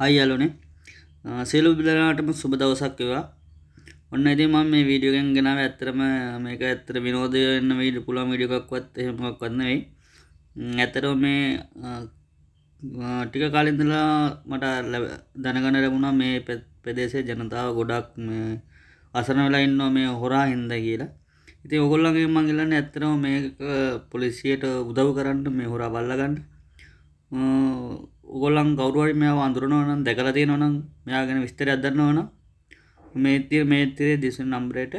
හයි යාලුනේ සේලු බිලනාටම සුබ දවසක් ඒවා ඔන්න ඉතින් මම මේ වීඩියෝ එකෙන් ගෙනාව ඇත්තටම මේක ඇත්තට විනෝදය වෙන්න වීඩියෝ පුළුවන් වීඩියෝ එකක්වත් එහෙමවත් නෙවෙයි ඇත්තටම මේ ටික කාලෙ ඉඳලා මට දැනගන්න ලැබුණා මේ ප්‍රදේශයේ ජනතාව ගොඩක් මේ අසරණ වෙලා ඉන්නවා මේ හොරා හින්දා කියලා ඉතින් ඔයගොල්ලන්ගේ මං ඉල්ලන්නේ ඇත්තටම මේක පොලිසියට උදව් කරන්න මේ හොරා බල්ලා ගන්න ඔගොල්ලන් ගෞරුවරි මෙයා අඳුරනවනම් දැකල තියෙනවනම් මෙයා ගැන විස්තර අදන්නවන මේතිය මේතරේ දෙසු නම්බරයට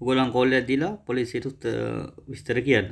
උගොලන් කොල්ල ඇදදිලා පොලිසිටුත් විස්තර කියන්න